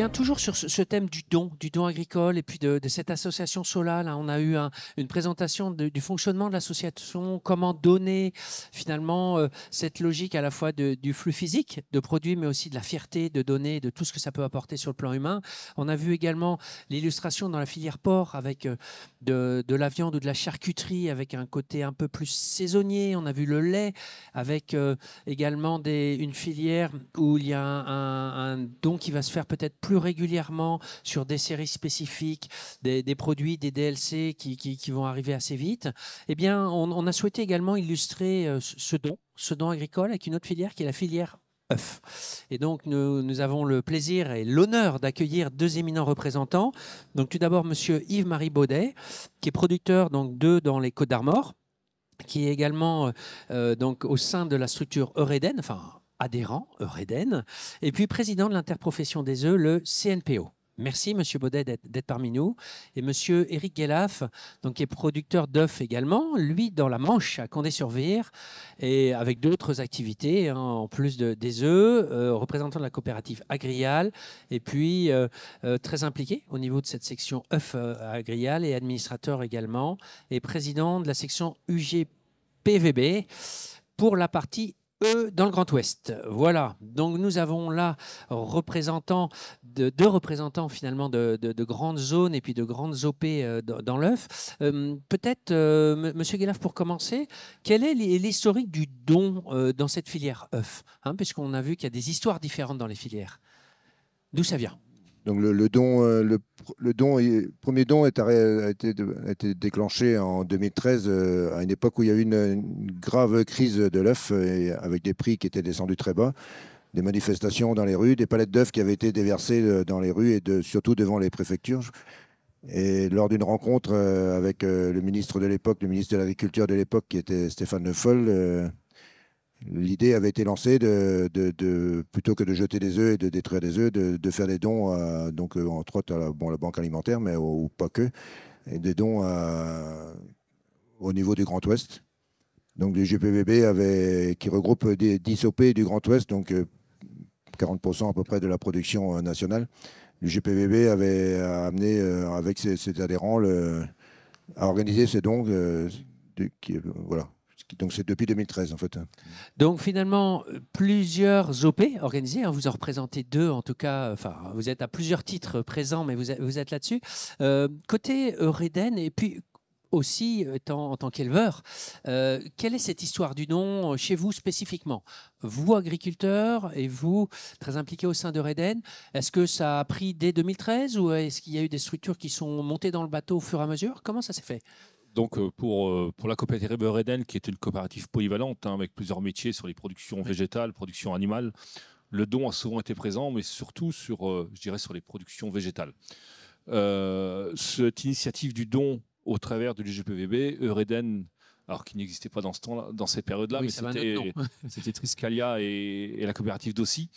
bien, toujours sur ce, thème du don, du don agricole et puis de, cette association Sola, là, on a eu une présentation du fonctionnement de l'association, comment donner finalement euh, cette logique à la fois du flux physique de produits, mais aussi de la fierté de donner, de tout ce que ça peut apporter sur le plan humain. On a vu également l'illustration dans la filière porc avec euh, de, la viande ou de la charcuterie avec un côté un peu plus saisonnier. On a vu le lait avec euh, également des, une filière où il y a un, un don qui va se faire peut-être plus plus régulièrement sur des séries spécifiques, des, produits, des DLC qui, qui, qui, vont arriver assez vite, eh bien, on, a souhaité également illustrer euh, ce don, ce don agricole avec une autre filière qui est la filière et donc, nous, avons le plaisir et l'honneur d'accueillir deux éminents représentants. Donc, tout d'abord, monsieur Yves-Marie Baudet, qui est producteur donc, d'œufs dans les Côtes-d'Armor, qui est également euh, euh, donc, au sein de la structure Euréden, enfin adhérent, Eureden, et puis président de l'interprofession des œufs, le CNPO. Merci, Monsieur Baudet, d'être parmi nous. Et Monsieur Eric Guélaf, donc, qui est producteur d'œufs également, lui, dans la Manche, à Condé-sur-Vire, et avec d'autres activités, hein, en plus de, des œufs, euh, représentant de la coopérative Agrial, et puis euh, euh, très impliqué au niveau de cette section œufs Agrial, et administrateur également, et président de la section UGPVB pour la partie eux dans le Grand Ouest. Voilà, donc nous avons là deux représentants finalement de, grandes zones et puis de grandes OP euh, dans, l'œuf. Euh, peut-être, euh, Monsieur Guélaf, pour commencer, quel est l'historique du don dans cette filière œuf hein, Puisqu'on a vu qu'il y a des histoires différentes dans les filières. D'où ça vient donc le, don, le, don, euh, premier don a, été, déclenché en 2013, euh, à une époque où il y a eu une, grave crise de l'œuf, euh, avec des prix qui étaient descendus très bas des manifestations dans les rues, des palettes d'œufs qui avaient été déversées dans les rues et de, surtout devant les préfectures. Et lors d'une rencontre avec le ministre de l'époque, le ministre de l'Agriculture de l'époque, qui était Stéphane Le l'idée avait été lancée de, plutôt que de jeter des œufs et de détruire des œufs, de, faire des dons, euh, donc euh, entre autres à la, bon, la banque alimentaire, mais pas que, des dons euh, au niveau du Grand Ouest. Donc du GPVB avait, qui regroupe des 10 OP du Grand Ouest, donc 40% à peu près de la production nationale. Le GPVB avait amené avec ses, adhérents le, à organiser ces dons. voilà, donc c'est depuis 2013 en fait. Hein. Donc finalement, plusieurs OP organisés, hein, vous en représentez deux en tout cas, enfin vous êtes à plusieurs titres présents, mais vous, êtes là-dessus. Euh, côté Reden, et puis aussi en tant qu'éleveur, euh, quelle est cette histoire du nom euh, chez vous spécifiquement Vous, agriculteur, et vous, très impliqué au sein de Reden, est-ce que ça a pris dès 2013 ou est-ce qu'il y a eu des structures qui sont montées dans le bateau au fur et à mesure Comment ça s'est fait donc euh, euh, pour, la coopérative Eureden, qui est une coopérative polyvalente, hein, avec plusieurs métiers sur les productions végétales, production animale, le don a souvent été présent, mais surtout sur, euh, sur les productions végétales. cette initiative du don au travers de l'UGPVB, Eureden, alors qui n'existait pas dans, ce dans cette période-là, mais c'était Triscalia et, la coopérative d'Ossi,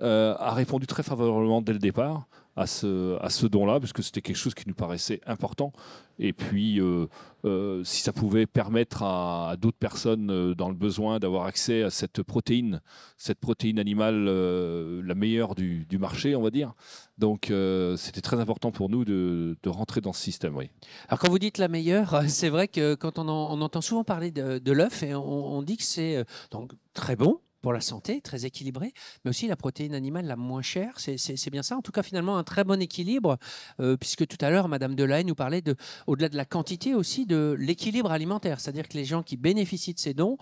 a répondu très favorablement dès le départ à ce, don-là, parce que c'était quelque chose qui nous paraissait important. Et puis, euh, euh, si ça pouvait permettre à, d'autres personnes euh, dans le besoin d'avoir accès à cette protéine, cette protéine animale la meilleure du, marché, on va dire. Donc, c'était très important pour nous de, rentrer dans ce système. Oui. Alors, quand vous dites la meilleure, c'est vrai que quand on, entend souvent parler de, l'œuf, et on, on dit que c'est donc très bon, pour la santé, très équilibrée, mais aussi la protéine animale la moins chère. C'est bien ça. En tout cas, finalement, un très bon équilibre, euh, puisque tout à l'heure, Madame Delahaye nous parlait, de, au-delà de la quantité aussi, de l'équilibre alimentaire. C'est-à-dire que les gens qui bénéficient de ces dons,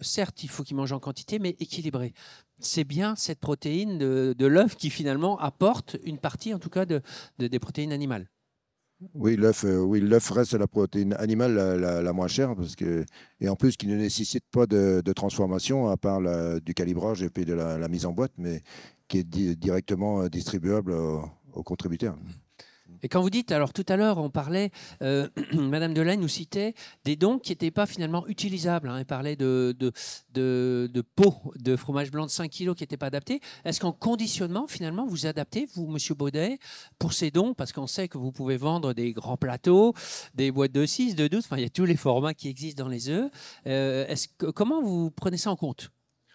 certes, il faut qu'ils mangent en quantité, mais équilibré. C'est bien cette protéine de, l'œuf qui finalement apporte une partie, en tout cas, de, des protéines animales. Oui, l'œuf, euh, oui, l'œuf reste la protéine animale la, moins chère parce que et en plus qui ne nécessite pas de, transformation à part du calibrage et puis de la, mise en boîte, mais qui est directement euh, distribuable aux contributeurs. Et quand vous dites, alors tout à l'heure, on parlait, euh, Madame Delaine nous citait des dons qui n'étaient pas finalement utilisables. Hein. Elle parlait de, de, de pots de fromage blanc de 5 kg qui n'étaient pas adaptés. Est-ce qu'en conditionnement, finalement, vous adaptez, vous, Monsieur Baudet, pour ces dons Parce qu'on sait que vous pouvez vendre des grands plateaux, des boîtes de 6, de 12, enfin, il y a tous les formats qui existent dans les œufs. Euh, est-ce que, comment vous prenez ça en compte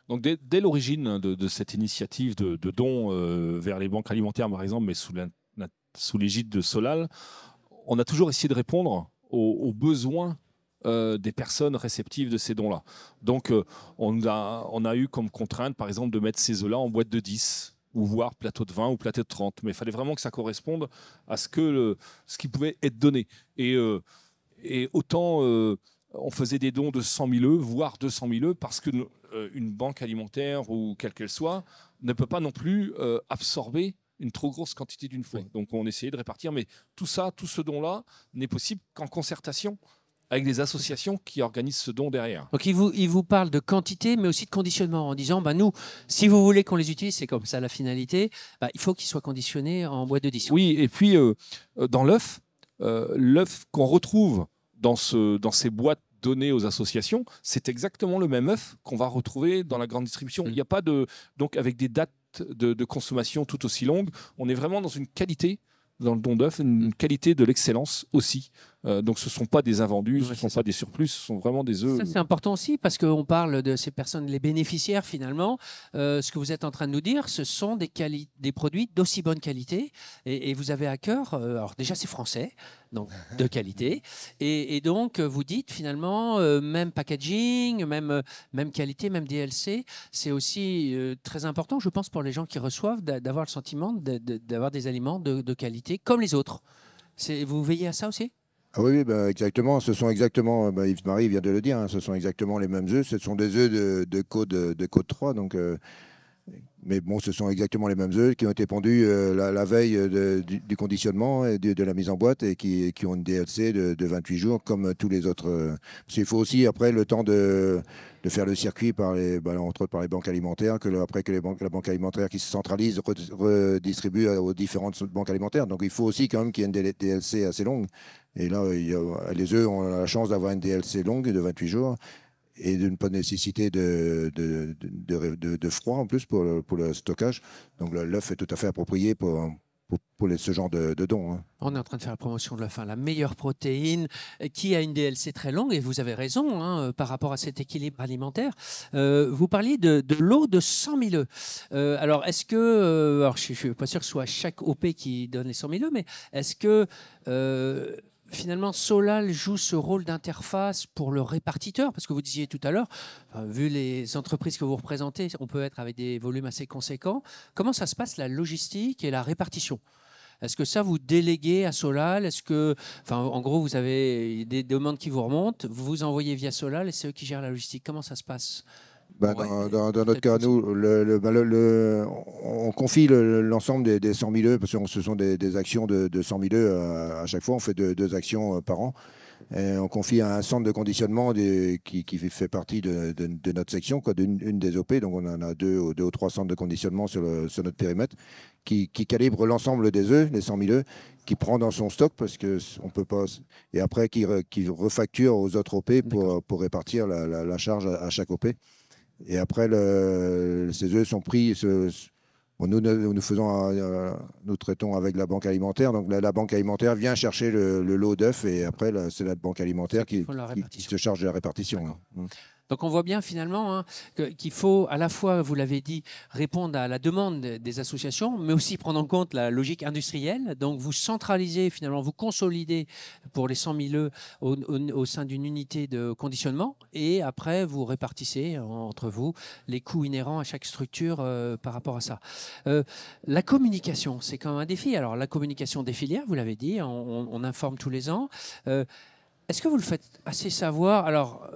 donc dès, l'origine de, cette initiative de, dons euh, vers les banques alimentaires, par exemple, mais sous la sous l'égide de Solal, on a toujours essayé de répondre aux, besoins euh, des personnes réceptives de ces dons-là. Donc, euh, on, a, eu comme contrainte, par exemple, de mettre ces œufs-là en boîte de 10 ou voire plateau de 20 ou plateau de 30. Mais il fallait vraiment que ça corresponde à ce, que ce qui pouvait être donné. Et, euh, autant on faisait des dons de 100 000 œufs, voire 200 000 œufs, parce qu'une banque alimentaire ou quelle qu'elle soit ne peut pas non plus absorber une trop grosse quantité d'une fois. Donc on essayait de répartir, mais tout ça, tout ce don-là n'est possible qu'en concertation avec des associations qui organisent ce don derrière. Donc ils vous, ils vous parlent de quantité, mais aussi de conditionnement, en disant, bah, nous, si vous voulez qu'on les utilise, c'est comme ça la finalité, bah, il faut qu'ils soient conditionnés en boîte de disque. Oui, et puis euh, euh, dans l'œuf, euh, l'œuf qu'on retrouve dans, ce, dans ces boîtes données aux associations, c'est exactement le même œuf qu'on va retrouver dans la grande distribution. Mm. Il n'y a pas de donc avec des dates de, de, consommation tout aussi longue. On est vraiment dans une qualité dans le don d'œuf, une qualité de l'excellence aussi euh, donc ce ne sont pas des invendus, ce ne sont pas des surplus, ce sont vraiment des œufs. C'est euh, important aussi parce qu'on parle de ces personnes, les bénéficiaires finalement. Euh, ce que vous êtes en train de nous dire, ce sont des, des produits d'aussi bonne qualité et, vous avez à cœur, alors déjà c'est français, donc de qualité, et, donc vous dites finalement même packaging, même, même qualité, même DLC, c'est aussi très important je pense pour les gens qui reçoivent d'avoir le sentiment d'avoir des aliments de, de qualité comme les autres. Vous veillez à ça aussi ah oui, bah, exactement. Ce sont exactement, bah, Yves-Marie vient de le dire, hein, ce sont exactement les mêmes œufs. Ce sont des œufs de, de, code, de 3. Donc, euh, mais bon, ce sont exactement les mêmes œufs qui ont été pondus euh, la, veille euh, du, conditionnement et de, la mise en boîte et qui, ont une DLC de, 28 jours comme tous les autres. Il faut aussi après le temps de, faire le circuit par les, bah, entre autres par les banques alimentaires, que après que les banques, la banque alimentaire qui se centralise redistribue aux différentes banques alimentaires. Donc il faut aussi quand même qu'il y ait une DLC assez longue. Et là, il les œufs ont la chance d'avoir une DLC longue de 28 jours et de ne pas nécessiter de, de, froid en plus pour le, pour le stockage. Donc l'œuf est tout à fait approprié pour, pour, ce genre de, dons. Hein. On est en train de faire la promotion de la la meilleure protéine qui a une DLC très longue, et vous avez raison hein, par rapport à cet équilibre alimentaire. Euh, vous parliez de, l'eau de 100 000 œufs. Euh, alors, est-ce que, euh, alors je ne suis pas sûr que ce soit chaque OP qui donne les 100 000 œufs, mais est-ce que finalement, Solal joue ce rôle d'interface pour le répartiteur, parce que vous disiez tout à l'heure, euh, vu les entreprises que vous représentez, on peut être avec des volumes assez conséquents. Comment ça se passe la logistique et la répartition est-ce que ça vous déléguez à Solal Est-ce que, enfin, en gros, vous avez des demandes qui vous remontent, vous envoyez via Solal et c'est eux qui gèrent la logistique. Comment ça se passe bah, dans, notre cas, nous, bah, on confie l'ensemble des, 100 000 œufs, parce que ce sont des, actions de, 100 000 œufs euh, à, chaque fois. On fait deux actions euh, par an. Et on confie à un centre de conditionnement qui, fait partie de, notre section, d'une des OP. Donc on en a deux, ou, trois centres de conditionnement sur, notre périmètre qui, calibre l'ensemble des œufs, les 100 000 œufs, qui prend dans son stock parce que on peut pas. Et après qui, refacture aux autres OP pour, répartir la, charge à chaque OP. Et après, le, ces œufs sont pris. Ce, nous, nous, faisons, nous traitons avec la banque alimentaire. Donc la, banque alimentaire vient chercher le, lot d'œufs et après, c'est la banque alimentaire qui, qui, se charge de la répartition. Hein. Donc on voit bien finalement hein, qu'il faut à la fois, vous l'avez dit, répondre à la demande des associations, mais aussi prendre en compte la logique industrielle. Donc vous centralisez finalement, vous consolidez pour les 100 000 œufs au, sein d'une unité de conditionnement, et après vous répartissez entre vous les coûts inhérents à chaque structure euh, par rapport à ça. Euh, la communication, c'est quand même un défi. Alors la communication des filières, vous l'avez dit, on, informe tous les ans. Euh, est-ce que vous le faites assez savoir Alors,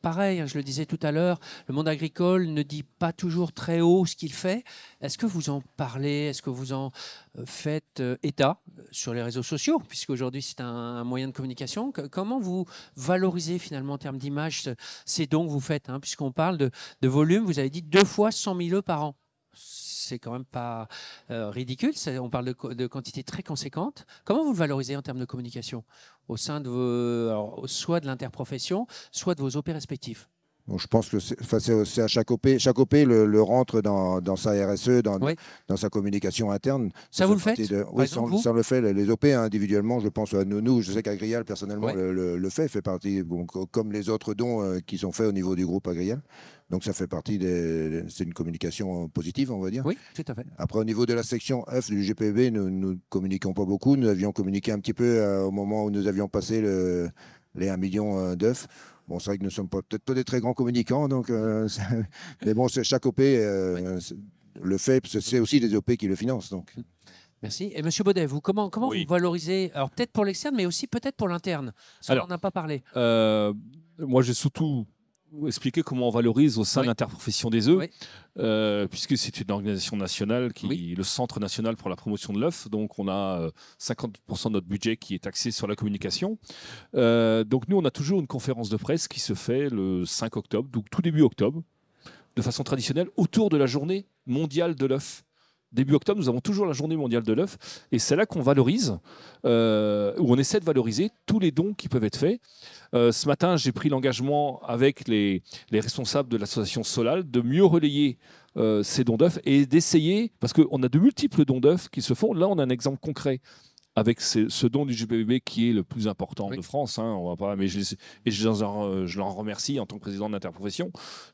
pareil, hein, je le disais tout à l'heure, le monde agricole ne dit pas toujours très haut ce qu'il fait. Est-ce que vous en parlez Est-ce que vous en euh, faites euh, état euh, sur les réseaux sociaux Puisque aujourd'hui, c'est un, moyen de communication. comment vous valorisez finalement en termes d'image ces dons que vous faites hein? Puisqu'on parle de, volume, vous avez dit deux fois 100 000 œufs par an c'est quand même pas euh, ridicule. On parle de, quantité très conséquente. Comment vous le valorisez en termes de communication au sein de vos, soit de l'interprofession, soit de vos OP respectifs je pense que c'est euh, à chaque OP, chaque OP le, rentre dans, sa RSE, dans, sa communication interne. Ça, vous le faites Oui, ça le fait, les OP hein, individuellement, je pense à nous, je sais qu'Agrial personnellement le, fait, fait partie, comme les autres dons euh, qui sont faits au niveau du groupe Agrial. Donc ça fait partie des. C'est une communication positive, on va dire. Oui, tout à fait. Après, au niveau de la section F du GPB, e nous ne communiquons pas beaucoup. Nous avions communiqué un petit peu euh, au moment où nous avions passé les 1 million d'œufs Bon, c'est vrai que nous sommes peut-être pas des très grands communicants, donc, euh, mais bon, chaque OP euh, le fait, c'est aussi des OP qui le financent. Donc. Merci. Et Monsieur Baudet, vous, comment, comment vous valorisez, alors peut-être pour l'externe, mais aussi peut-être pour l'interne, ça on n'en a pas parlé. Euh, moi, j'ai surtout expliquer comment on valorise au sein de l'interprofession des œufs, euh, puisque c'est une organisation nationale qui le Centre national pour la promotion de l'œuf. Donc, on a 50% euh, de notre budget qui est axé sur la communication. Euh, donc, nous, on a toujours une conférence de presse qui se fait le 5 octobre, donc tout début octobre, de façon traditionnelle, autour de la journée mondiale de l'œuf début octobre, nous avons toujours la journée mondiale de l'œuf. Et c'est là qu'on valorise, euh, où on essaie de valoriser tous les dons qui peuvent être faits. Euh, ce matin, j'ai pris l'engagement avec les, responsables de l'association Solal de mieux relayer euh, ces dons d'œufs et d'essayer, parce qu'on a de multiples dons d'œufs qui se font. Là, on a un exemple concret avec ce, don du jbb qui est le plus important de France. Hein, on va pas, mais je, je, leur remercie en tant que président de l'interprofession.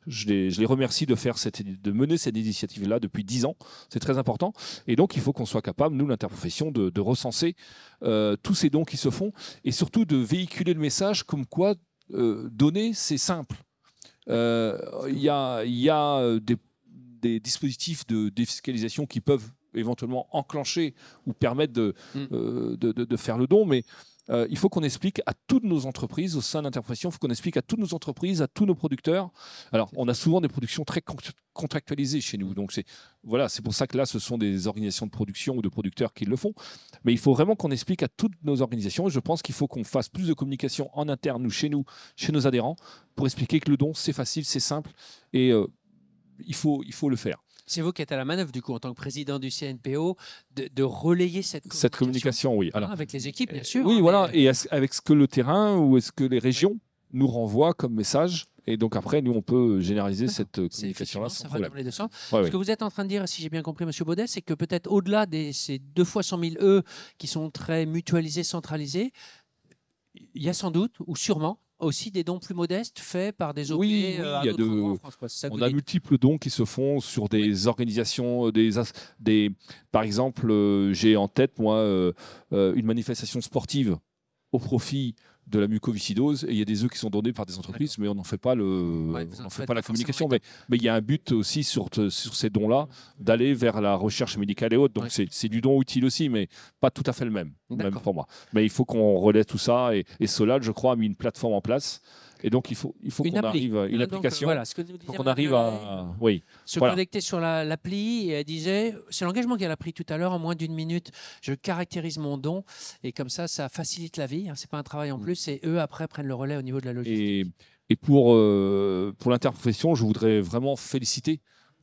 Je les, je les, remercie de, faire cette, de mener cette initiative-là depuis 10 ans. C'est très important. Et donc, il faut qu'on soit capable, nous, l'interprofession, de, recenser euh, tous ces dons qui se font et surtout de véhiculer le message comme quoi euh, donner, c'est simple. Euh, il y, a, y a des, des dispositifs de défiscalisation qui peuvent éventuellement enclencher ou permettre mm. euh, de, de, faire le don. Mais euh, il faut qu'on explique à toutes nos entreprises au sein l'interprétation. il faut qu'on explique à toutes nos entreprises, à tous nos producteurs. Alors, on a souvent des productions très contractualisées chez nous. Donc, c'est voilà, c'est pour ça que là, ce sont des organisations de production ou de producteurs qui le font. Mais il faut vraiment qu'on explique à toutes nos organisations. je pense qu'il faut qu'on fasse plus de communication en interne, ou chez nous, chez nos adhérents, pour expliquer que le don, c'est facile, c'est simple et euh, il, faut, il faut le faire. C'est vous qui êtes à la manœuvre, du coup, en tant que président du CNPO, de, relayer cette communication. Cette communication, oui. Alors, avec les équipes, bien euh, sûr. Oui, hein, voilà. Et avec ce que le terrain ou est-ce que les régions nous renvoient comme message et donc après, nous, on peut généraliser cette euh, communication-là les deux Ce que vous êtes en train de dire, si j'ai bien compris, Monsieur Baudet, c'est que peut-être au-delà de ces deux fois 100 000 E qui sont très mutualisés, centralisés, il y a sans doute, ou sûrement, aussi des dons plus modestes faits par des OP oui, euh, il y a de... on a multiples dons qui se font sur des organisations, euh, des, des, par exemple, euh, j'ai en tête moi une manifestation sportive au profit de la mucoviscidose et il y a des œufs qui sont donnés par des entreprises mais on n'en fait pas le la communication mais il y a un but aussi sur ces dons là d'aller vers la recherche médicale et autres donc c'est du don utile aussi mais pas tout à fait le même même pour moi mais il faut qu'on relaie tout ça et, et Solal je crois a mis une plateforme en place et donc, il faut, il faut qu'on arrive à une qu'on arrive à oui, se connecter sur l'appli. et elle disait, c'est l'engagement qu'elle a pris tout à l'heure, en moins d'une minute, je caractérise mon don. Et comme ça, ça facilite la vie. Hein, ce n'est pas un travail en mm. plus. Et eux, après, prennent le relais au niveau de la logistique. Et, pour, euh, pour l'interprofession, je voudrais vraiment féliciter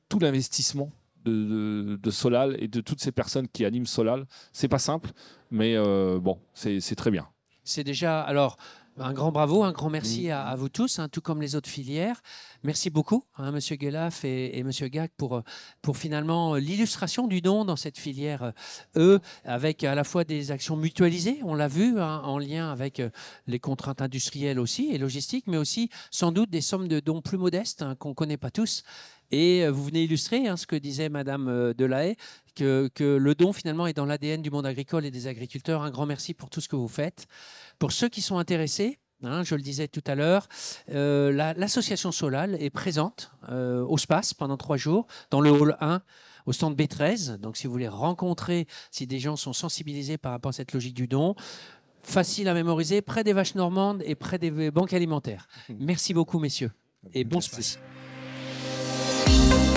tout l'investissement de, de, Solal et de toutes ces personnes qui animent Solal. C'est pas simple, mais euh, bon, c'est très bien. C'est déjà. Alors, un grand bravo, un grand merci à, vous tous, hein, tout comme les autres filières. Merci beaucoup, hein, Monsieur Guelaf et, M. Monsieur Gac, pour, euh, pour finalement euh, l'illustration du don dans cette filière euh, Eux, avec à la fois des actions mutualisées, on l'a vu, hein, en lien avec les contraintes industrielles aussi et logistiques, mais aussi sans doute des sommes de dons plus modestes hein, qu'on ne connaît pas tous et euh, vous venez illustrer hein, ce que disait Madame euh, Delahaye, que, que le don finalement est dans l'ADN du monde agricole et des agriculteurs. Un grand merci pour tout ce que vous faites. Pour ceux qui sont intéressés, hein, je le disais tout à l'heure, euh, l'association Solal est présente au SPAS pendant trois jours, dans le hall 1 au stand B13. Donc si vous voulez rencontrer, si des gens sont sensibilisés par rapport à cette logique du don, facile à mémoriser, près des vaches normandes et près des banques alimentaires. Merci beaucoup, messieurs, et bon SPAS. you